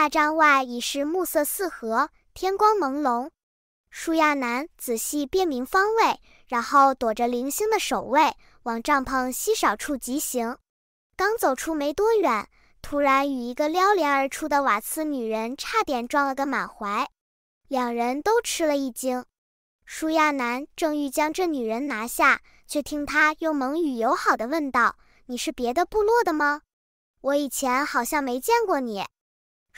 大帐外已是暮色四合，天光朦胧。舒亚南仔细辨明方位，然后躲着零星的守卫，往帐篷稀少处疾行。刚走出没多远，突然与一个撩帘而出的瓦茨女人差点撞了个满怀，两人都吃了一惊。舒亚南正欲将这女人拿下，却听她用蒙语友好的问道：“你是别的部落的吗？我以前好像没见过你。”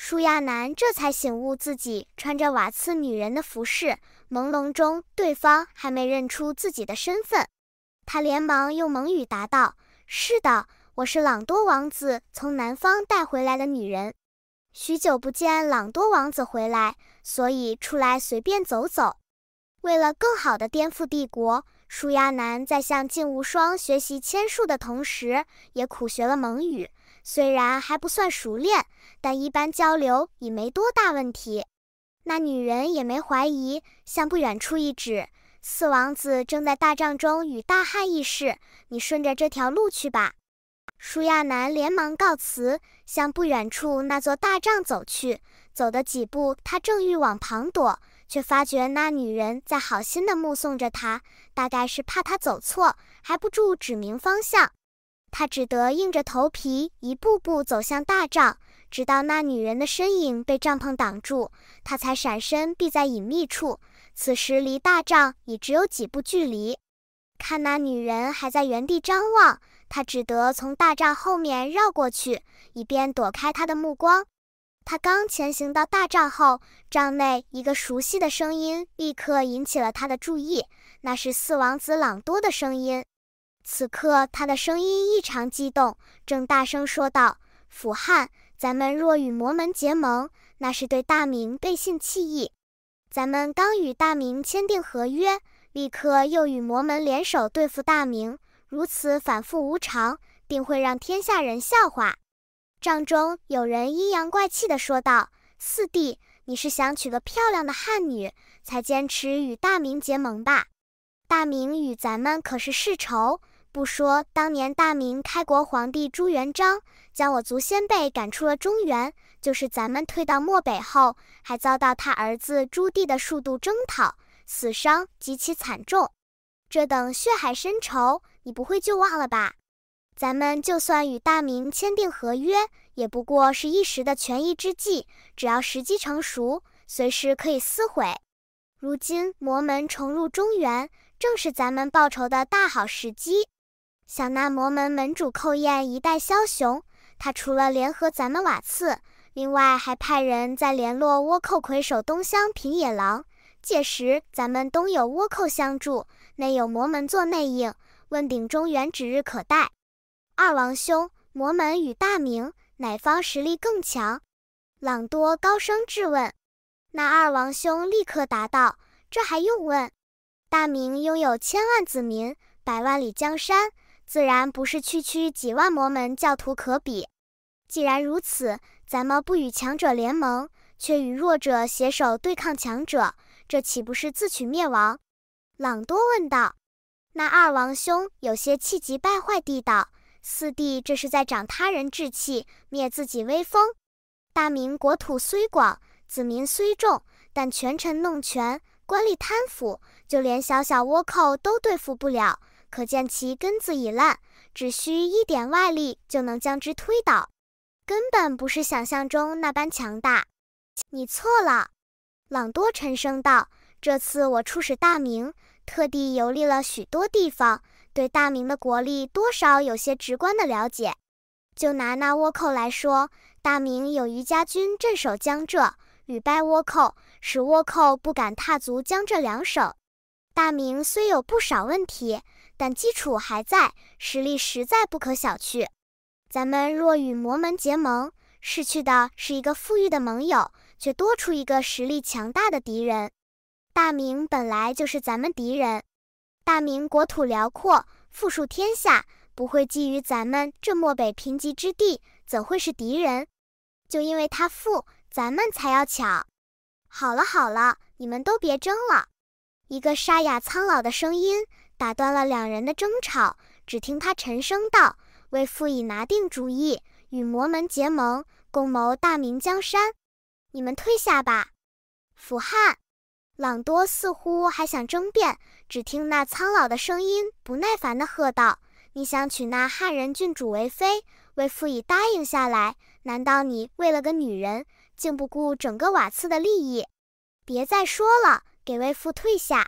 舒亚男这才醒悟，自己穿着瓦茨女人的服饰，朦胧中对方还没认出自己的身份。他连忙用蒙语答道：“是的，我是朗多王子从南方带回来的女人。许久不见朗多王子回来，所以出来随便走走。”为了更好的颠覆帝国，舒亚男在向静无双学习千术的同时，也苦学了蒙语。虽然还不算熟练，但一般交流已没多大问题。那女人也没怀疑，向不远处一指，四王子正在大帐中与大汉议事。你顺着这条路去吧。舒亚南连忙告辞，向不远处那座大帐走去。走的几步，他正欲往旁躲，却发觉那女人在好心地目送着他，大概是怕他走错，还不住指明方向。他只得硬着头皮，一步步走向大帐，直到那女人的身影被帐篷挡住，他才闪身避在隐秘处。此时离大帐已只有几步距离，看那女人还在原地张望，他只得从大帐后面绕过去，以便躲开她的目光。他刚前行到大帐后，帐内一个熟悉的声音立刻引起了他的注意，那是四王子朗多的声音。此刻他的声音异常激动，正大声说道：“辅汉，咱们若与魔门结盟，那是对大明背信弃义。咱们刚与大明签订合约，立刻又与魔门联手对付大明，如此反复无常，定会让天下人笑话。”帐中有人阴阳怪气地说道：“四弟，你是想娶个漂亮的汉女，才坚持与大明结盟吧？大明与咱们可是世仇。”不说当年大明开国皇帝朱元璋将我族先辈赶出了中原，就是咱们退到漠北后，还遭到他儿子朱棣的数度征讨，死伤极其惨重。这等血海深仇，你不会就忘了吧？咱们就算与大明签订合约，也不过是一时的权宜之计，只要时机成熟，随时可以撕毁。如今魔门重入中原，正是咱们报仇的大好时机。想那魔门门主寇彦一代枭雄，他除了联合咱们瓦刺，另外还派人在联络倭寇魁首东乡平野狼。届时咱们东有倭寇相助，内有魔门做内应，问鼎中原指日可待。二王兄，魔门与大明，哪方实力更强？朗多高声质问。那二王兄立刻答道：“这还用问？大明拥有千万子民，百万里江山。”自然不是区区几万魔门教徒可比。既然如此，咱们不与强者联盟，却与弱者携手对抗强者，这岂不是自取灭亡？朗多问道。那二王兄有些气急败坏地道：“四弟，这是在长他人志气，灭自己威风。大明国土虽广，子民虽众，但权臣弄权，官吏贪腐，就连小小倭寇都对付不了。”可见其根子已烂，只需一点外力就能将之推倒，根本不是想象中那般强大。你错了，朗多沉声道：“这次我出使大明，特地游历了许多地方，对大明的国力多少有些直观的了解。就拿那倭寇来说，大明有余家军镇守江浙，屡败倭寇，使倭寇不敢踏足江浙两省。大明虽有不少问题。”但基础还在，实力实在不可小觑。咱们若与魔门结盟，失去的是一个富裕的盟友，却多出一个实力强大的敌人。大明本来就是咱们敌人。大明国土辽阔，富庶天下，不会觊觎咱们这漠北贫瘠之地，怎会是敌人？就因为他富，咱们才要抢。好了好了，你们都别争了。一个沙哑苍老的声音。打断了两人的争吵，只听他沉声道：“为父已拿定主意，与魔门结盟，共谋大明江山。你们退下吧。”“辅汉。”朗多似乎还想争辩，只听那苍老的声音不耐烦地喝道：“你想娶那汉人郡主为妃，为父已答应下来。难道你为了个女人，竟不顾整个瓦刺的利益？别再说了，给为父退下。”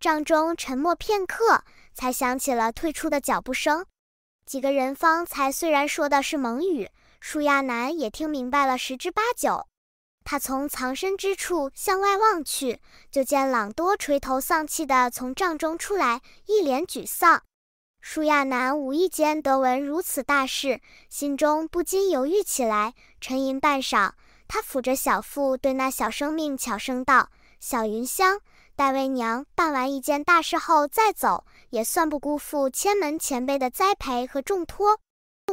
帐中沉默片刻，才响起了退出的脚步声。几个人方才虽然说的是蒙语，舒亚男也听明白了十之八九。他从藏身之处向外望去，就见朗多垂头丧气地从帐中出来，一脸沮丧。舒亚男无意间得闻如此大事，心中不禁犹豫起来。沉吟半晌，他抚着小腹，对那小生命悄声道：“小云香。”戴维娘办完一件大事后再走，也算不辜负千门前辈的栽培和重托。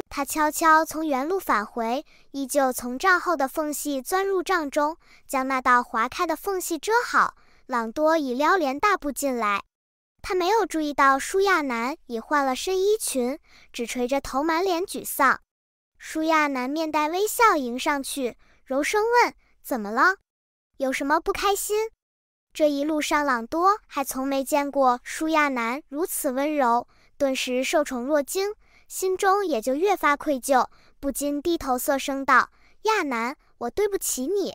他悄悄从原路返回，依旧从帐后的缝隙钻入帐中，将那道划开的缝隙遮好。朗多已撩帘大步进来，他没有注意到舒亚男已换了身衣裙，只垂着头，满脸沮丧。舒亚男面带微笑迎上去，柔声问：“怎么了？有什么不开心？”这一路上，朗多还从没见过舒亚楠如此温柔，顿时受宠若惊，心中也就越发愧疚，不禁低头涩声道：“亚楠，我对不起你，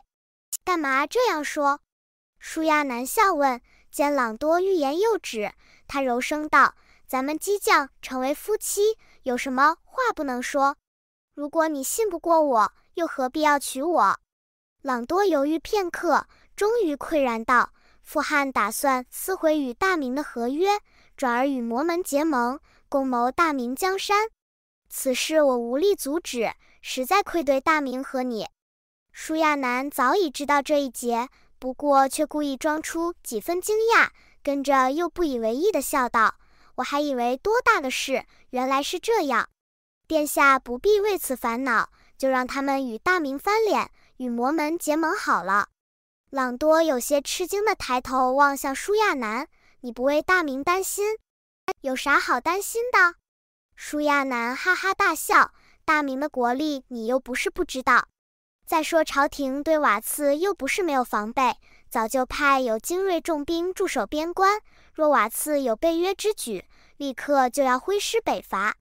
干嘛这样说？”舒亚楠笑问，见朗多欲言又止，他柔声道：“咱们即将成为夫妻，有什么话不能说？如果你信不过我，又何必要娶我？”朗多犹豫片刻，终于愧然道。傅汉打算撕毁与大明的合约，转而与魔门结盟，共谋大明江山。此事我无力阻止，实在愧对大明和你。舒亚南早已知道这一节，不过却故意装出几分惊讶，跟着又不以为意的笑道：“我还以为多大的事，原来是这样。殿下不必为此烦恼，就让他们与大明翻脸，与魔门结盟好了。”朗多有些吃惊地抬头望向舒亚南：“你不为大明担心？有啥好担心的？”舒亚南哈哈大笑：“大明的国力你又不是不知道。再说朝廷对瓦刺又不是没有防备，早就派有精锐重兵驻守边关。若瓦刺有背约之举，立刻就要挥师北伐。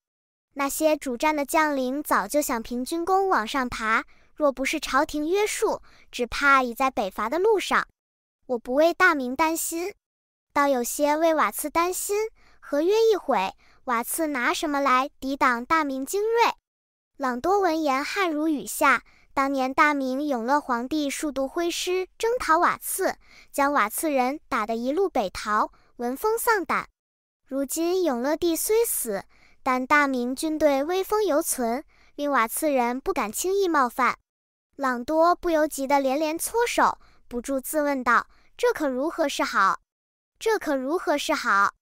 那些主战的将领早就想凭军功往上爬。”若不是朝廷约束，只怕已在北伐的路上。我不为大明担心，倒有些为瓦刺担心。合约一毁，瓦刺拿什么来抵挡大明精锐？朗多闻言汗如雨下。当年大明永乐皇帝数度挥师征讨瓦刺，将瓦刺人打得一路北逃，闻风丧胆。如今永乐帝虽死，但大明军队威风犹存，令瓦刺人不敢轻易冒犯。朗多不由急得连连搓手，不住自问道：“这可如何是好？这可如何是好？”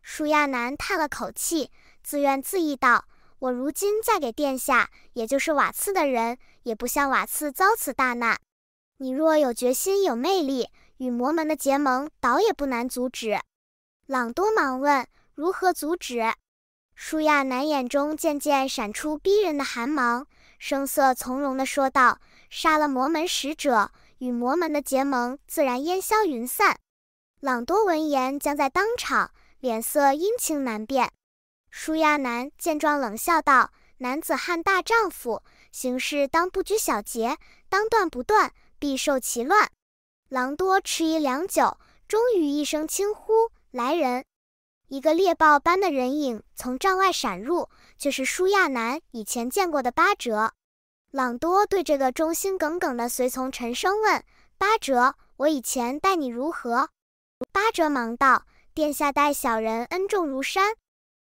舒亚南叹了口气，自怨自艾道：“我如今嫁给殿下，也就是瓦刺的人，也不像瓦刺遭此大难。你若有决心，有魅力，与魔门的结盟倒也不难阻止。”朗多忙问：“如何阻止？”舒亚南眼中渐渐闪出逼人的寒芒，声色从容地说道。杀了魔门使者，与魔门的结盟自然烟消云散。朗多闻言，将在当场，脸色阴晴难辨。舒亚南见状，冷笑道：“男子汉大丈夫，行事当不拘小节，当断不断，必受其乱。”朗多迟疑良久，终于一声轻呼：“来人！”一个猎豹般的人影从帐外闪入，却是舒亚南以前见过的八折。朗多对这个忠心耿耿的随从沉声问：“八折，我以前待你如何？”八折忙道：“殿下待小人恩重如山，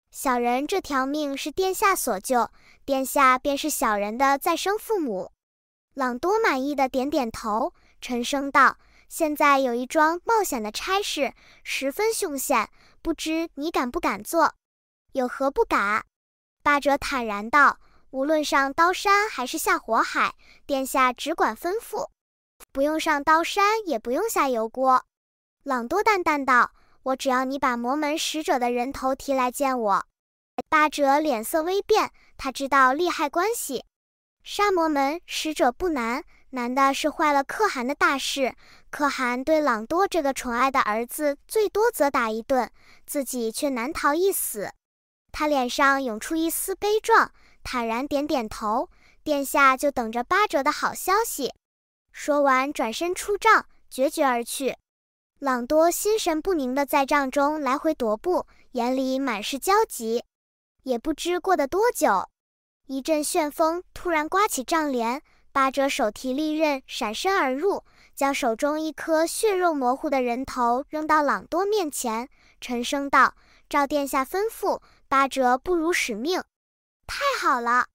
小人这条命是殿下所救，殿下便是小人的再生父母。”朗多满意的点点头，沉声道：“现在有一桩冒险的差事，十分凶险，不知你敢不敢做？有何不敢？”八折坦然道。无论上刀山还是下火海，殿下只管吩咐，不用上刀山，也不用下油锅。朗多淡淡道：“我只要你把魔门使者的人头提来见我。”八者脸色微变，他知道利害关系。杀魔门使者不难，难的是坏了可汗的大事。可汗对朗多这个宠爱的儿子最多则打一顿，自己却难逃一死。他脸上涌出一丝悲壮。坦然点点头，殿下就等着八折的好消息。说完，转身出帐，决绝而去。朗多心神不宁地在帐中来回踱步，眼里满是焦急。也不知过得多久，一阵旋风突然刮起帐帘，八折手提利刃闪身而入，将手中一颗血肉模糊的人头扔到朗多面前，沉声道：“照殿下吩咐，八折不辱使命。”太好了，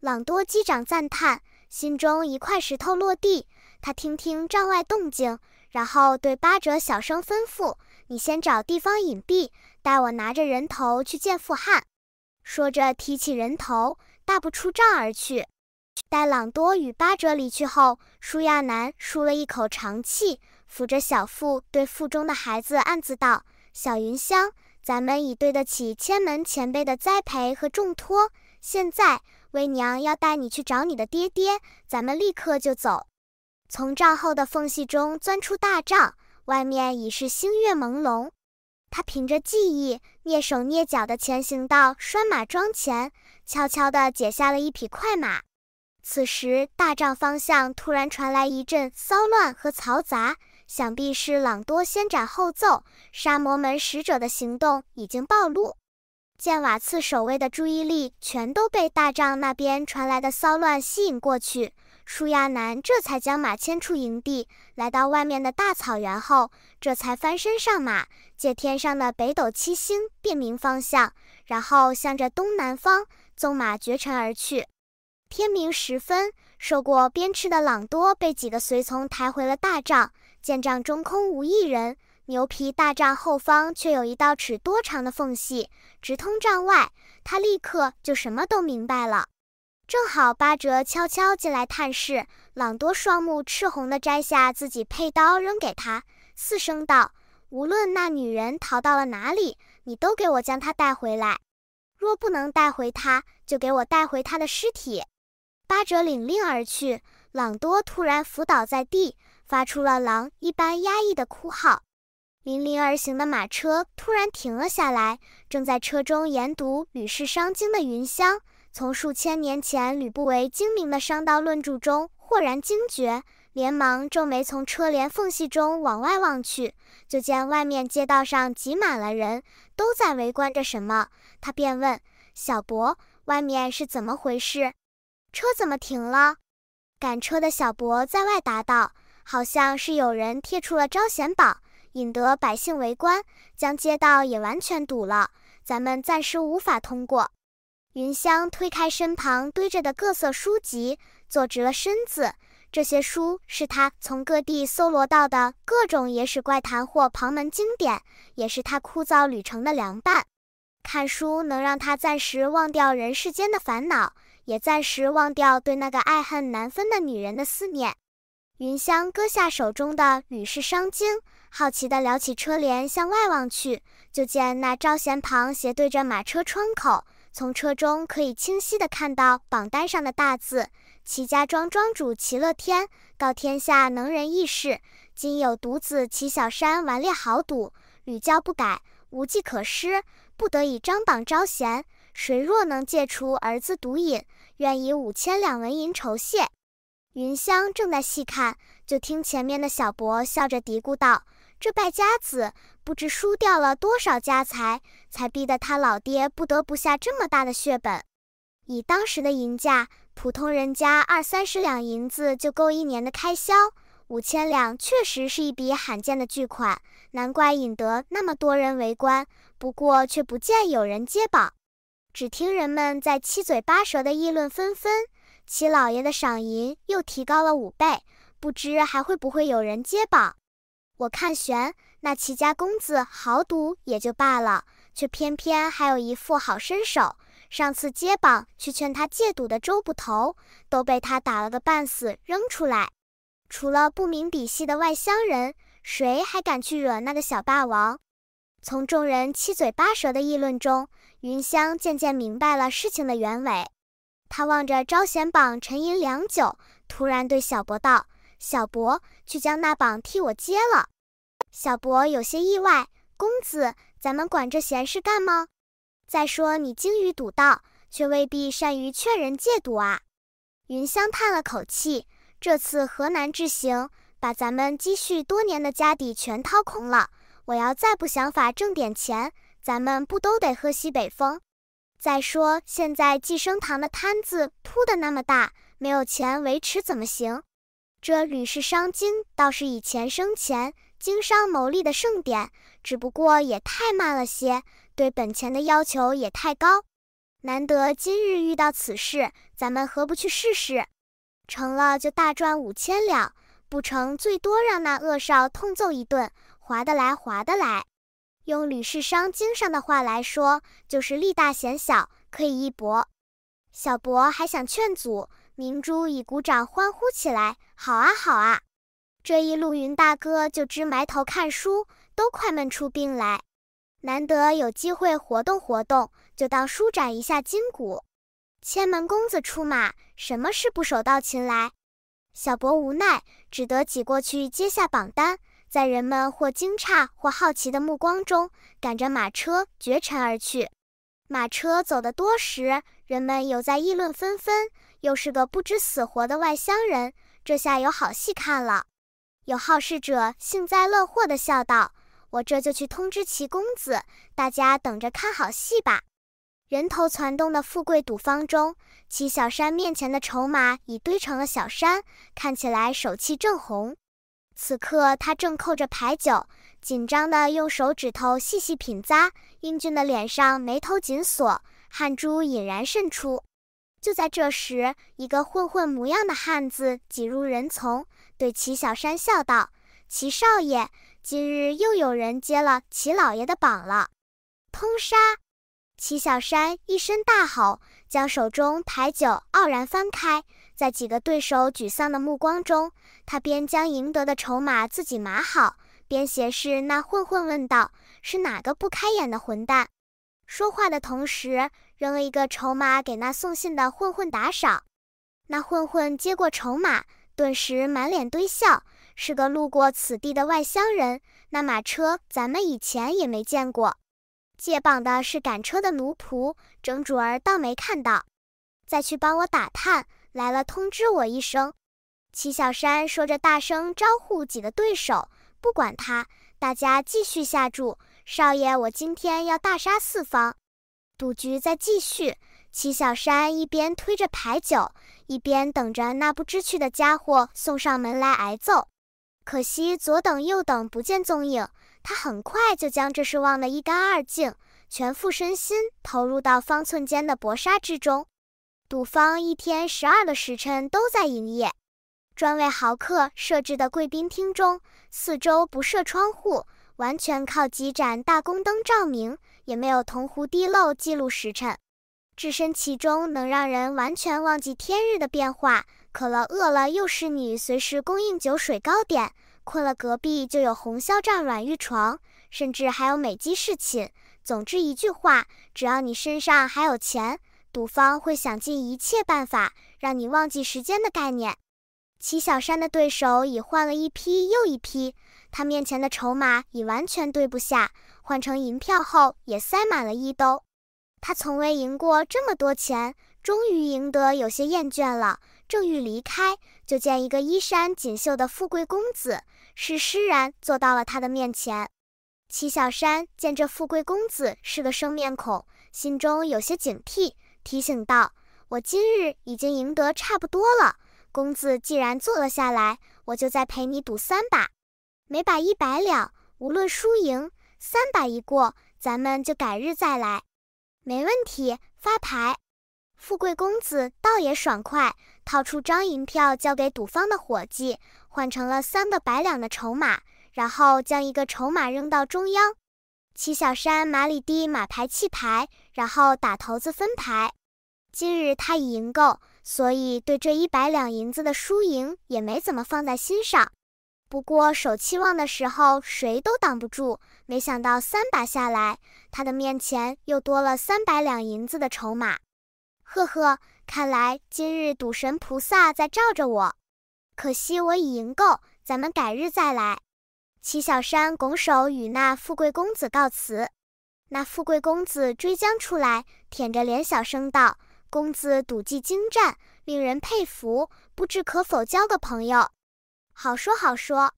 朗多击掌赞叹，心中一块石头落地。他听听帐外动静，然后对八哲小声吩咐：“你先找地方隐蔽，待我拿着人头去见富汉。”说着，提起人头，大步出帐而去。待朗多与八哲离去后，舒亚南舒了一口长气，扶着小腹，对腹中的孩子暗自道：“小云香，咱们已对得起千门前辈的栽培和重托。”现在，为娘要带你去找你的爹爹，咱们立刻就走。从帐后的缝隙中钻出大帐，外面已是星月朦胧。他凭着记忆，蹑手蹑脚地前行到拴马桩前，悄悄地解下了一匹快马。此时，大帐方向突然传来一阵骚乱和嘈杂，想必是朗多先斩后奏，沙摩门使者的行动已经暴露。见瓦刺守卫的注意力全都被大帐那边传来的骚乱吸引过去，舒亚男这才将马牵出营地，来到外面的大草原后，这才翻身上马，借天上的北斗七星辨明方向，然后向着东南方纵马绝尘而去。天明时分，受过鞭笞的朗多被几个随从抬回了大帐，见帐中空无一人。牛皮大帐后方却有一道尺多长的缝隙，直通帐外。他立刻就什么都明白了。正好八折悄悄进来探视，朗多双目赤红地摘下自己佩刀扔给他，四声道：“无论那女人逃到了哪里，你都给我将她带回来。若不能带回她，就给我带回她的尸体。”八折领令而去，朗多突然伏倒在地，发出了狼一般压抑的哭号。粼粼而行的马车突然停了下来，正在车中研读《吕氏商经》的云香，从数千年前吕不韦精明的商道论著中豁然惊觉，连忙皱眉从车帘缝隙中往外望去，就见外面街道上挤满了人，都在围观着什么。他便问小博：“外面是怎么回事？车怎么停了？”赶车的小博在外答道：“好像是有人贴出了招贤榜。”引得百姓围观，将街道也完全堵了。咱们暂时无法通过。云香推开身旁堆着的各色书籍，坐直了身子。这些书是他从各地搜罗到的各种野史怪谈或旁门经典，也是他枯燥旅程的良伴。看书能让他暂时忘掉人世间的烦恼，也暂时忘掉对那个爱恨难分的女人的思念。云香割下手中的《雨氏伤经》，好奇地撩起车帘向外望去，就见那招贤旁斜对着马车窗口，从车中可以清晰地看到榜单上的大字：“齐家庄庄主齐乐天告天下能人异士，今有独子齐小山顽劣豪赌，屡教不改，无计可施，不得已张榜招贤，谁若能戒除儿子毒瘾，愿以五千两纹银酬谢。”云香正在细看，就听前面的小博笑着嘀咕道：“这败家子不知输掉了多少家财，才逼得他老爹不得不下这么大的血本。以当时的银价，普通人家二三十两银子就够一年的开销，五千两确实是一笔罕见的巨款，难怪引得那么多人围观。不过却不见有人接榜，只听人们在七嘴八舌的议论纷纷。”齐老爷的赏银又提高了五倍，不知还会不会有人揭榜？我看悬。那齐家公子好赌也就罢了，却偏偏还有一副好身手。上次揭榜去劝他戒赌的周捕头，都被他打了个半死，扔出来。除了不明底细的外乡人，谁还敢去惹那个小霸王？从众人七嘴八舌的议论中，云香渐渐明白了事情的原委。他望着招贤榜，沉吟良久，突然对小博道：“小博，去将那榜替我揭了。”小博有些意外：“公子，咱们管这闲事干吗？再说你精于赌道，却未必善于劝人戒赌啊。”云香叹了口气：“这次河南之行，把咱们积蓄多年的家底全掏空了。我要再不想法挣点钱，咱们不都得喝西北风？”再说，现在寄生堂的摊子铺的那么大，没有钱维持怎么行？这吕氏商经倒是以钱生钱、经商牟利的盛典，只不过也太慢了些，对本钱的要求也太高。难得今日遇到此事，咱们何不去试试？成了就大赚五千两，不成最多让那恶少痛揍一顿，划得来，划得来。用吕氏商经上的话来说，就是力大显小，可以一搏。小博还想劝阻，明珠已鼓掌欢呼起来：“好啊，好啊！”这一路云大哥就知埋头看书，都快闷出病来。难得有机会活动活动，就当舒展一下筋骨。千门公子出马，什么事不手到擒来？小博无奈，只得挤过去接下榜单。在人们或惊诧或好奇的目光中，赶着马车绝尘而去。马车走得多时，人们又在议论纷纷：“又是个不知死活的外乡人，这下有好戏看了。”有好事者幸灾乐祸地笑道：“我这就去通知齐公子，大家等着看好戏吧。”人头攒动的富贵赌坊中，齐小山面前的筹码已堆成了小山，看起来手气正红。此刻，他正扣着牌九，紧张地用手指头细细品咂，英俊的脸上眉头紧锁，汗珠隐然渗出。就在这时，一个混混模样的汉子挤入人丛，对齐小山笑道：“齐少爷，今日又有人接了齐老爷的榜了。”通杀！齐小山一声大吼，将手中牌九傲然翻开。在几个对手沮丧的目光中，他边将赢得的筹码自己码好，边斜视那混混问道：“是哪个不开眼的混蛋？”说话的同时，扔了一个筹码给那送信的混混打赏。那混混接过筹码，顿时满脸堆笑，是个路过此地的外乡人。那马车咱们以前也没见过，借绑的是赶车的奴仆，整主儿倒没看到。再去帮我打探。来了，通知我一声。齐小山说着，大声招呼几个对手，不管他，大家继续下注。少爷，我今天要大杀四方。赌局在继续，齐小山一边推着牌九，一边等着那不知趣的家伙送上门来挨揍。可惜左等右等不见踪影，他很快就将这事忘得一干二净，全副身心投入到方寸间的搏杀之中。赌坊一天十二个时辰都在营业，专为豪客设置的贵宾厅中，四周不设窗户，完全靠几盏大宫灯照明，也没有铜壶滴漏记录时辰。置身其中，能让人完全忘记天日的变化。渴了饿了，又是你随时供应酒水糕点；困了，隔壁就有红绡帐软玉床，甚至还有美姬侍寝。总之一句话，只要你身上还有钱。赌方会想尽一切办法让你忘记时间的概念。齐小山的对手已换了一批又一批，他面前的筹码已完全堆不下，换成银票后也塞满了衣兜。他从未赢过这么多钱，终于赢得有些厌倦了，正欲离开，就见一个衣衫锦绣的富贵公子是施然坐到了他的面前。齐小山见这富贵公子是个生面孔，心中有些警惕。提醒道：“我今日已经赢得差不多了，公子既然坐了下来，我就再陪你赌三把，每把一百两，无论输赢，三把一过，咱们就改日再来。”“没问题。”发牌，富贵公子倒也爽快，掏出张银票交给赌方的伙计，换成了三个百两的筹码，然后将一个筹码扔到中央。齐小山马里地马牌弃牌，然后打头子分牌。今日他已赢够，所以对这一百两银子的输赢也没怎么放在心上。不过手气旺的时候谁都挡不住。没想到三把下来，他的面前又多了三百两银子的筹码。呵呵，看来今日赌神菩萨在罩着我。可惜我已赢够，咱们改日再来。齐小山拱手与那富贵公子告辞。那富贵公子追将出来，腆着脸小声道。公子赌技精湛，令人佩服，不知可否交个朋友？好说好说。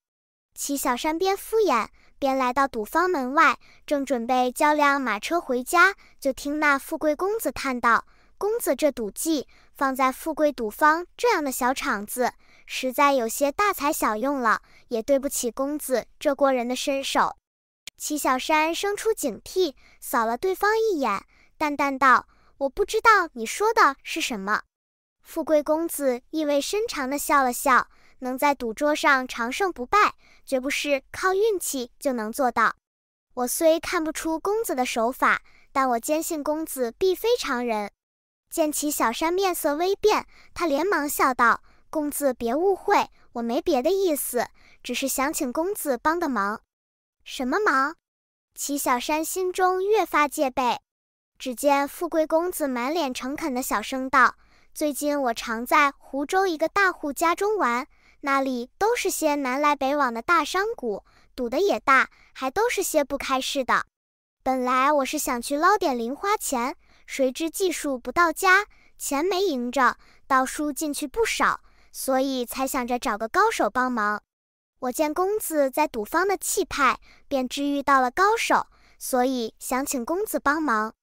齐小山边敷衍边来到赌坊门外，正准备叫辆马车回家，就听那富贵公子叹道：“公子这赌技，放在富贵赌坊这样的小场子，实在有些大材小用了，也对不起公子这过人的身手。”齐小山生出警惕，扫了对方一眼，淡淡道。我不知道你说的是什么。富贵公子意味深长地笑了笑，能在赌桌上长胜不败，绝不是靠运气就能做到。我虽看不出公子的手法，但我坚信公子必非常人。见齐小山面色微变，他连忙笑道：“公子别误会，我没别的意思，只是想请公子帮个忙。什么忙？”齐小山心中越发戒备。只见富贵公子满脸诚恳的小声道：“最近我常在湖州一个大户家中玩，那里都是些南来北往的大商贾，赌得也大，还都是些不开市的。本来我是想去捞点零花钱，谁知技术不到家，钱没赢着，倒输进去不少，所以才想着找个高手帮忙。我见公子在赌方的气派，便知遇到了高手，所以想请公子帮忙。”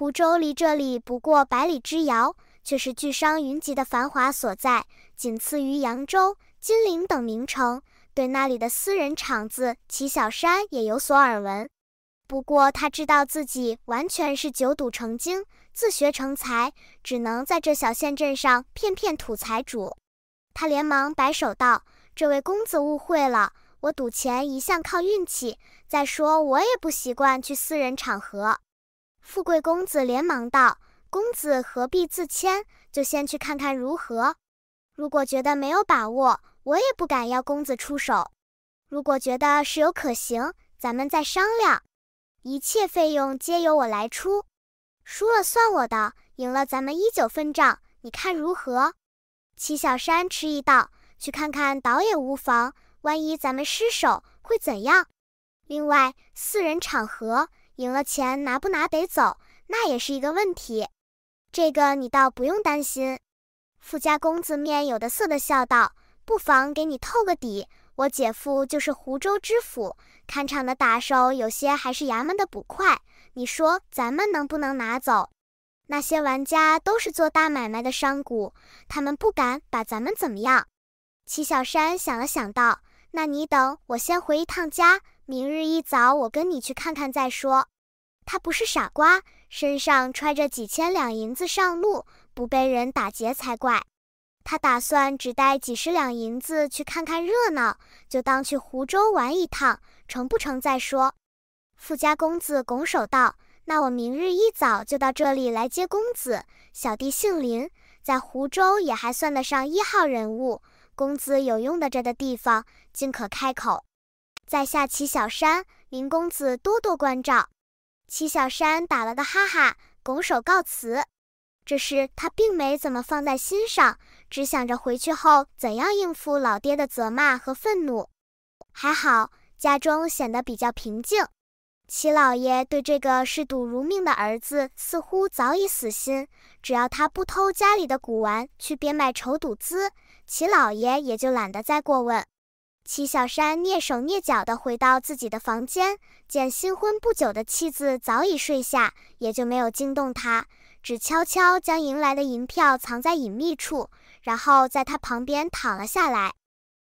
湖州离这里不过百里之遥，却是巨商云集的繁华所在，仅次于扬州、金陵等名城。对那里的私人场子，齐小山也有所耳闻。不过他知道自己完全是久赌成精，自学成才，只能在这小县镇上骗骗土财主。他连忙摆手道：“这位公子误会了，我赌钱一向靠运气，再说我也不习惯去私人场合。”富贵公子连忙道：“公子何必自谦，就先去看看如何。如果觉得没有把握，我也不敢要公子出手。如果觉得是有可行，咱们再商量。一切费用皆由我来出，输了算我的，赢了咱们一九分账。你看如何？”齐小山迟疑道：“去看看倒也无妨，万一咱们失手会怎样？另外，四人场合。”赢了钱拿不拿得走，那也是一个问题。这个你倒不用担心。富家公子面有的色的笑道：“不妨给你透个底，我姐夫就是湖州知府，看场的打手有些还是衙门的捕快。你说咱们能不能拿走？那些玩家都是做大买卖的商贾，他们不敢把咱们怎么样。”齐小山想了想道：“那你等我先回一趟家。”明日一早，我跟你去看看再说。他不是傻瓜，身上揣着几千两银子上路，不被人打劫才怪。他打算只带几十两银子去看看热闹，就当去湖州玩一趟，成不成再说。富家公子拱手道：“那我明日一早就到这里来接公子。小弟姓林，在湖州也还算得上一号人物，公子有用得着的地方，尽可开口。”在下齐小山，林公子多多关照。齐小山打了个哈哈，拱手告辞。这事他并没怎么放在心上，只想着回去后怎样应付老爹的责骂和愤怒。还好家中显得比较平静。齐老爷对这个嗜赌如命的儿子似乎早已死心，只要他不偷家里的古玩去变卖筹赌资，齐老爷也就懒得再过问。齐小山蹑手蹑脚地回到自己的房间，见新婚不久的妻子早已睡下，也就没有惊动他，只悄悄将赢来的银票藏在隐秘处，然后在他旁边躺了下来。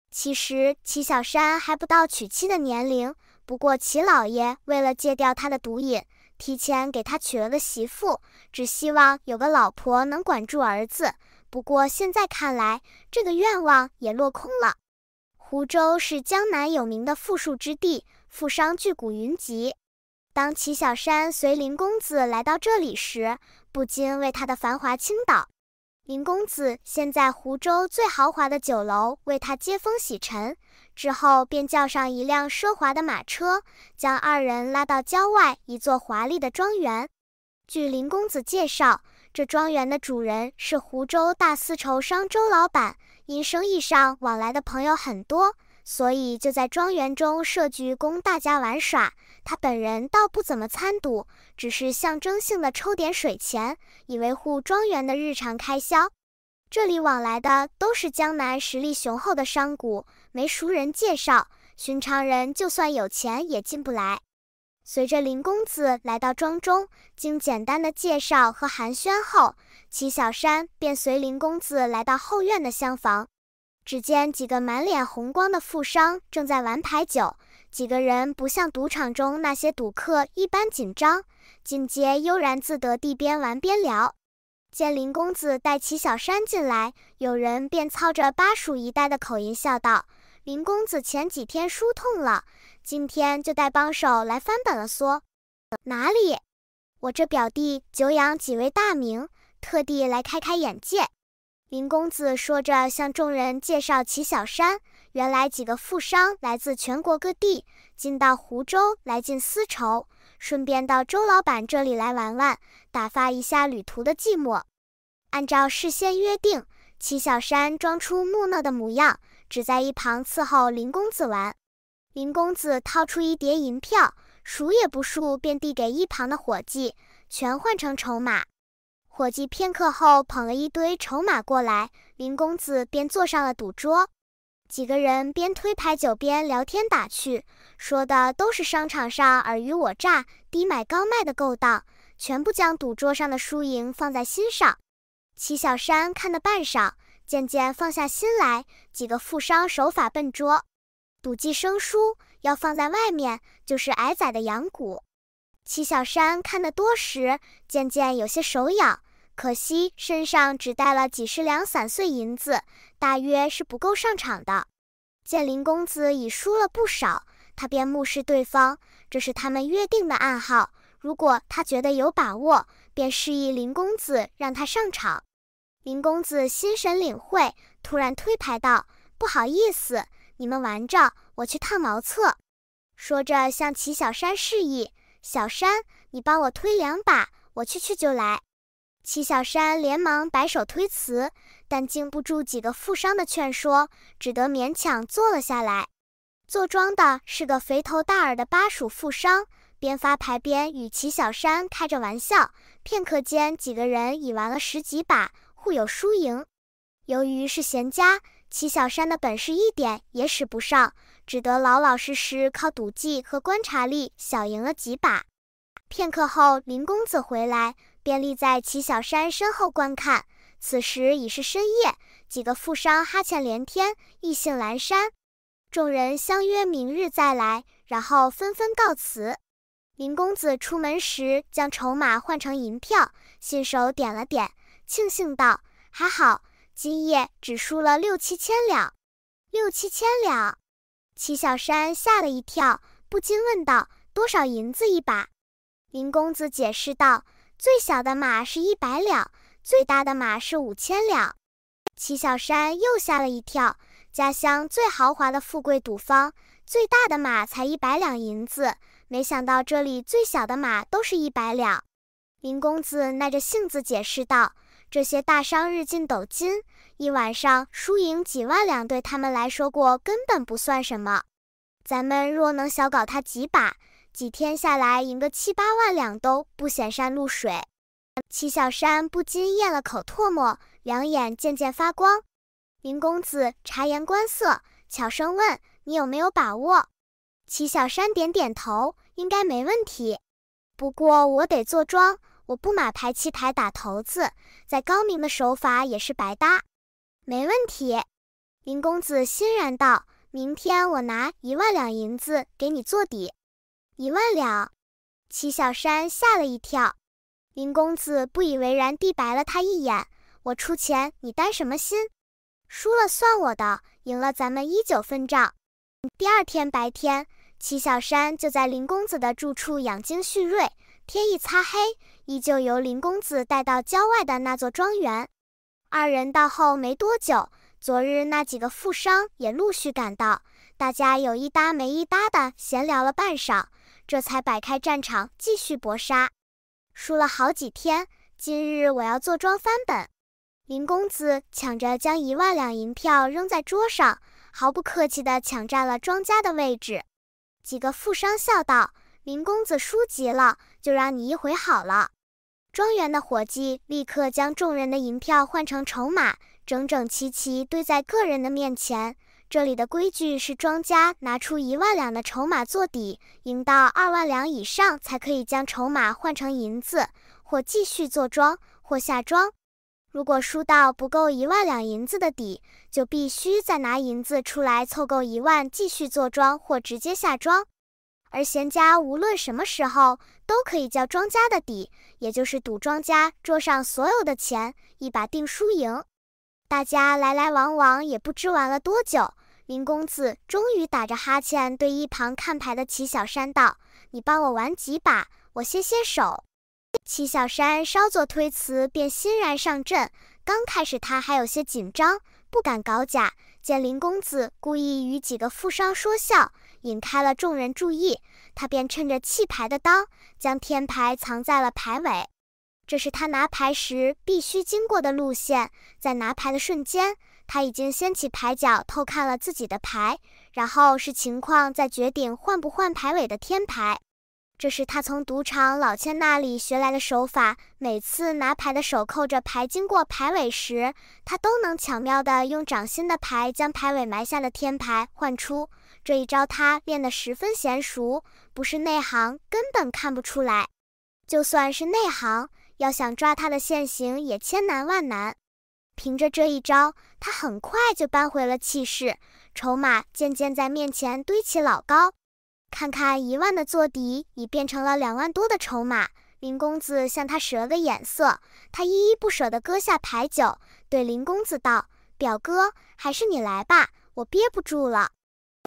其实齐小山还不到娶妻的年龄，不过齐老爷为了戒掉他的毒瘾，提前给他娶了个媳妇，只希望有个老婆能管住儿子。不过现在看来，这个愿望也落空了。湖州是江南有名的富庶之地，富商巨贾云集。当齐小山随林公子来到这里时，不禁为他的繁华倾倒。林公子先在湖州最豪华的酒楼为他接风洗尘，之后便叫上一辆奢华的马车，将二人拉到郊外一座华丽的庄园。据林公子介绍，这庄园的主人是湖州大丝绸商周老板。因生意上往来的朋友很多，所以就在庄园中设局供大家玩耍。他本人倒不怎么参赌，只是象征性的抽点水钱，以维护庄园的日常开销。这里往来的都是江南实力雄厚的商贾，没熟人介绍，寻常人就算有钱也进不来。随着林公子来到庄中，经简单的介绍和寒暄后，齐小山便随林公子来到后院的厢房。只见几个满脸红光的富商正在玩牌九，几个人不像赌场中那些赌客一般紧张，紧结悠然自得地边玩边聊。见林公子带齐小山进来，有人便操着巴蜀一带的口音笑道：“林公子前几天输痛了。”今天就带帮手来翻本了。说哪里？我这表弟久仰几位大名，特地来开开眼界。林公子说着，向众人介绍齐小山。原来几个富商来自全国各地，进到湖州来进丝绸，顺便到周老板这里来玩玩，打发一下旅途的寂寞。按照事先约定，齐小山装出木讷的模样，只在一旁伺候林公子玩。林公子掏出一叠银票，数也不数，便递给一旁的伙计，全换成筹码。伙计片刻后捧了一堆筹码过来，林公子便坐上了赌桌。几个人边推牌九边聊天打趣，说的都是商场上尔虞我诈、低买高卖的勾当，全部将赌桌上的输赢放在心上。齐小山看了半晌，渐渐放下心来。几个富商手法笨拙。赌技生疏，要放在外面，就是矮仔的羊骨。齐小山看得多时，渐渐有些手痒。可惜身上只带了几十两散碎银子，大约是不够上场的。见林公子已输了不少，他便目视对方，这是他们约定的暗号。如果他觉得有把握，便示意林公子让他上场。林公子心神领会，突然推牌道：“不好意思。”你们玩着，我去趟茅厕。说着，向齐小山示意：“小山，你帮我推两把，我去去就来。”齐小山连忙摆手推辞，但经不住几个富商的劝说，只得勉强坐了下来。坐庄的是个肥头大耳的巴蜀富商，边发牌边与齐小山开着玩笑。片刻间，几个人已玩了十几把，互有输赢。由于是闲家。齐小山的本事一点也使不上，只得老老实实靠赌技和观察力，小赢了几把。片刻后，林公子回来，便立在齐小山身后观看。此时已是深夜，几个富商哈欠连天，意兴阑珊。众人相约明日再来，然后纷纷告辞。林公子出门时，将筹码换成银票，信手点了点，庆幸道：“还好。”今夜只输了六七千两，六七千两，齐小山吓了一跳，不禁问道：“多少银子一把？”林公子解释道：“最小的马是一百两，最大的马是五千两。”齐小山又吓了一跳，家乡最豪华的富贵赌坊，最大的马才一百两银子，没想到这里最小的马都是一百两。林公子耐着性子解释道。这些大商日进斗金，一晚上输赢几万两，对他们来说过根本不算什么。咱们若能小搞他几把，几天下来赢个七八万两都不显山露水。齐小山不禁咽了口唾沫，两眼渐渐发光。林公子察言观色，悄声问：“你有没有把握？”齐小山点点头：“应该没问题，不过我得坐庄。”我不买牌七牌打头子，再高明的手法也是白搭。没问题，林公子欣然道：“明天我拿一万两银子给你做底。”一万两，齐小山吓了一跳。林公子不以为然地白了他一眼：“我出钱，你担什么心？输了算我的，赢了咱们一九分账。”第二天白天，齐小山就在林公子的住处养精蓄锐。天一擦黑。依旧由林公子带到郊外的那座庄园。二人到后没多久，昨日那几个富商也陆续赶到。大家有一搭没一搭的闲聊了半晌，这才摆开战场继续搏杀。输了好几天，今日我要坐庄翻本。林公子抢着将一万两银票扔在桌上，毫不客气的抢占了庄家的位置。几个富商笑道：“林公子输急了，就让你一回好了。”庄园的伙计立刻将众人的银票换成筹码，整整齐齐堆在个人的面前。这里的规矩是，庄家拿出一万两的筹码做底，赢到二万两以上才可以将筹码换成银子，或继续坐庄，或下庄。如果输到不够一万两银子的底，就必须再拿银子出来凑够一万，继续坐庄或直接下庄。而闲家无论什么时候都可以叫庄家的底，也就是赌庄家桌上所有的钱，一把定输赢。大家来来往往，也不知玩了多久。林公子终于打着哈欠，对一旁看牌的齐小山道：“你帮我玩几把，我歇歇手。”齐小山稍作推辞，便欣然上阵。刚开始他还有些紧张，不敢搞假，见林公子故意与几个富商说笑。引开了众人注意，他便趁着弃牌的当，将天牌藏在了牌尾。这是他拿牌时必须经过的路线。在拿牌的瞬间，他已经掀起牌角偷看了自己的牌，然后是情况在决定换不换牌尾的天牌。这是他从赌场老千那里学来的手法。每次拿牌的手扣着牌经过牌尾时，他都能巧妙地用掌心的牌将牌尾埋下的天牌换出。这一招他练得十分娴熟，不是内行根本看不出来。就算是内行，要想抓他的现行也千难万难。凭着这一招，他很快就扳回了气势，筹码渐渐在面前堆起老高。看看一万的坐底已变成了两万多的筹码，林公子向他使了个眼色，他依依不舍地割下牌九，对林公子道：“表哥，还是你来吧，我憋不住了。”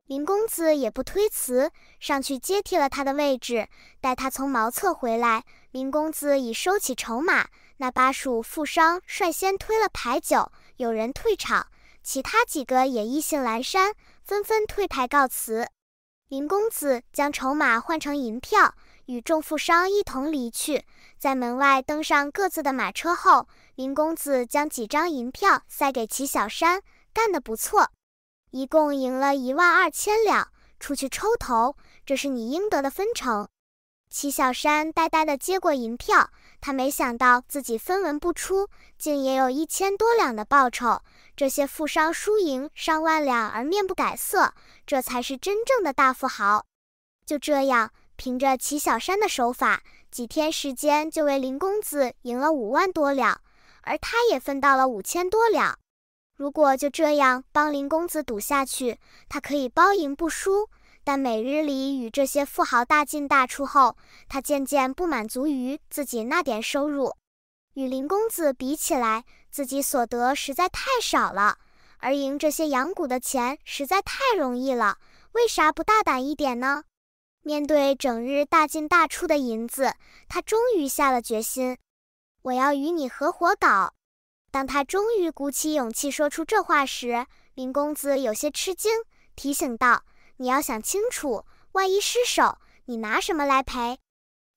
林公子也不推辞，上去接替了他的位置。待他从茅厕回来，林公子已收起筹码。那巴蜀富商率先推了牌九，有人退场，其他几个也意兴阑珊，纷纷退牌告辞。林公子将筹码换成银票，与众富商一同离去。在门外登上各自的马车后，林公子将几张银票塞给齐小山：“干得不错，一共赢了一万二千两，出去抽头，这是你应得的分成。”齐小山呆呆地接过银票。他没想到自己分文不出，竟也有一千多两的报酬。这些富商输赢上万两而面不改色，这才是真正的大富豪。就这样，凭着齐小山的手法，几天时间就为林公子赢了五万多两，而他也分到了五千多两。如果就这样帮林公子赌下去，他可以包赢不输。但每日里与这些富豪大进大出后，他渐渐不满足于自己那点收入。与林公子比起来，自己所得实在太少了，而赢这些养股的钱实在太容易了，为啥不大胆一点呢？面对整日大进大出的银子，他终于下了决心：“我要与你合伙搞。”当他终于鼓起勇气说出这话时，林公子有些吃惊，提醒道。你要想清楚，万一失手，你拿什么来赔？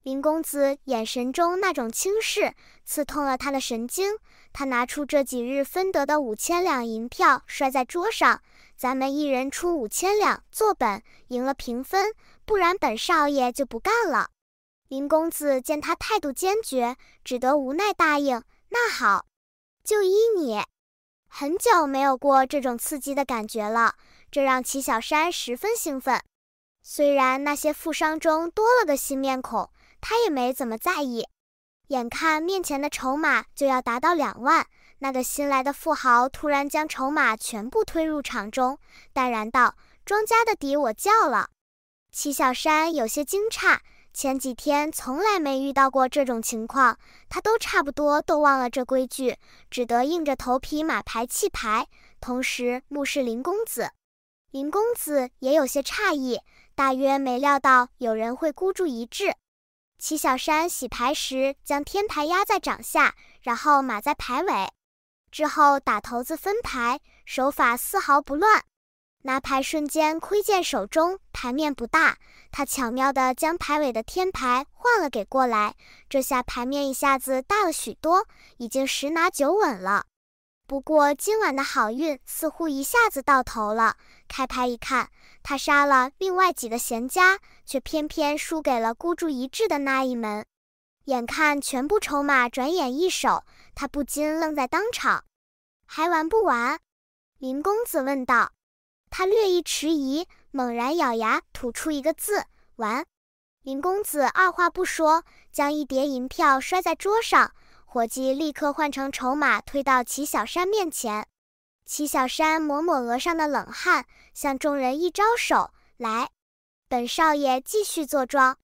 林公子眼神中那种轻视刺痛了他的神经。他拿出这几日分得的五千两银票，摔在桌上：“咱们一人出五千两做本，赢了平分，不然本少爷就不干了。”林公子见他态度坚决，只得无奈答应：“那好，就依你。”很久没有过这种刺激的感觉了。这让齐小山十分兴奋。虽然那些富商中多了个新面孔，他也没怎么在意。眼看面前的筹码就要达到两万，那个新来的富豪突然将筹码全部推入场中，淡然道：“庄家的底我叫了。”齐小山有些惊诧，前几天从来没遇到过这种情况，他都差不多都忘了这规矩，只得硬着头皮码牌弃牌，同时目视林公子。林公子也有些诧异，大约没料到有人会孤注一掷。齐小山洗牌时将天牌压在掌下，然后码在牌尾，之后打头子分牌，手法丝毫不乱。拿牌瞬间窥见手中牌面不大，他巧妙地将牌尾的天牌换了给过来，这下牌面一下子大了许多，已经十拿九稳了。不过今晚的好运似乎一下子到头了。开牌一看，他杀了另外几个闲家，却偏偏输给了孤注一掷的那一门。眼看全部筹码转眼一手，他不禁愣在当场。还玩不玩？林公子问道。他略一迟疑，猛然咬牙吐出一个字：“玩。”林公子二话不说，将一叠银票摔在桌上。伙计立刻换成筹码推到齐小山面前，齐小山抹抹额上的冷汗，向众人一招手：“来，本少爷继续坐庄。”